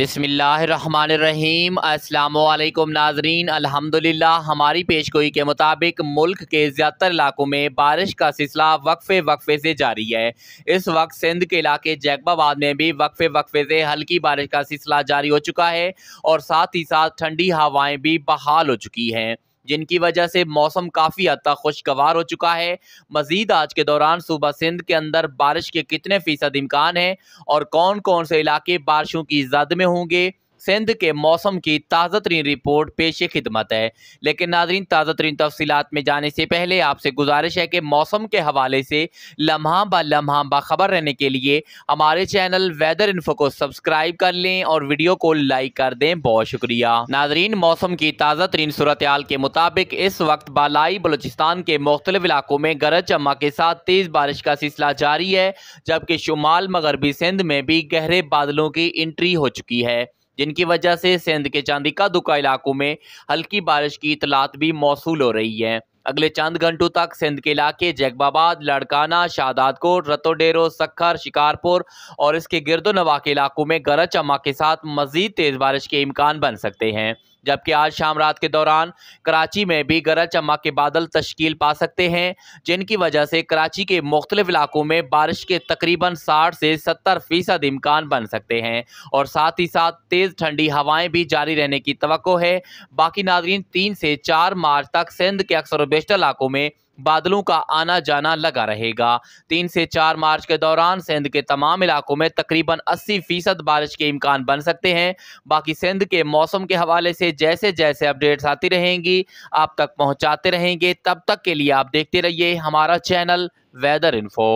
बिसमीम् अल्लाम नाजरीन अल्हम्दुलिल्लाह हमारी पेशगोई के मुताबिक मुल्क के ज़्यादातर इलाकों में बारिश का सिलसिला वक्फे वक्फे से जारी है इस वक्त सिंध के इलाके जैकबाबाद में भी वक्फे वक्फे से हल्की बारिश का सिलसिला जारी हो चुका है और साथ ही साथ ठंडी हवाएं भी बहाल हो चुकी हैं जिनकी वजह से मौसम काफ़ी हद तक खुशगवार हो चुका है मजीद आज के दौरान सूबा सिंध के अंदर बारिश के कितने फ़ीसद इम्कान है और कौन कौन से इलाके बारिशों की जद में होंगे सिंध के मौसम की ताज़ा तरीन रिपोर्ट पेश खिदमत है लेकिन नाजरीन ताज़ा तरीन तफसीत में जाने से पहले आपसे गुजारिश है कि मौसम के हवाले से लम्हा ब लम्हा बाखबर रहने के लिए हमारे चैनल वेदर इन्फो को सब्सक्राइब कर लें और वीडियो को लाइक कर दें बहुत शुक्रिया नाजरीन मौसम की ताज़ा तरीन सूरत के मुताबिक इस वक्त बालाई बलोचिस्तान के मुख्तलिफ इलाकों में गरज चमक के साथ तेज़ बारिश का सिलसिला जारी है जबकि शुमाल मगरबी सिंध में भी गहरे बादलों की एंट्री हो चुकी है जिनकी वजह से सिंध के चांदिका दुका इलाकों में हल्की बारिश की इतलात भी मौसू हो रही है अगले चंद घंटों तक सिंध के इलाके जैकबाबाद लड़काना कोट रतोडेरो सखर शिकारपुर और इसके गिरदो नवा के इलाकों में गरज चमक के साथ मजीद तेज़ बारिश के इम्कान बन सकते हैं जबकि आज शाम रात के दौरान कराची में भी गरज चमक के बादल तश्कील पा सकते हैं जिनकी वजह से कराची के मुख्तलिफ इलाकों में बारिश के तकरीबन साठ से सत्तर फीसद इम्कान बन सकते हैं और साथ ही साथ तेज़ ठंडी हवाएं भी जारी रहने की तो है बाकी नाजरीन तीन से चार मार्च तक सिंध के अक्सर बेशतर इलाकों में बादलों का आना जाना लगा रहेगा तीन से चार मार्च के दौरान सिंध के तमाम इलाकों में तकरीबन 80 फीसद बारिश के इम्कान बन सकते हैं बाकी सिंध के मौसम के हवाले से जैसे जैसे अपडेट्स आती रहेंगी आप तक पहुंचाते रहेंगे तब तक के लिए आप देखते रहिए हमारा चैनल वेदर इन्फो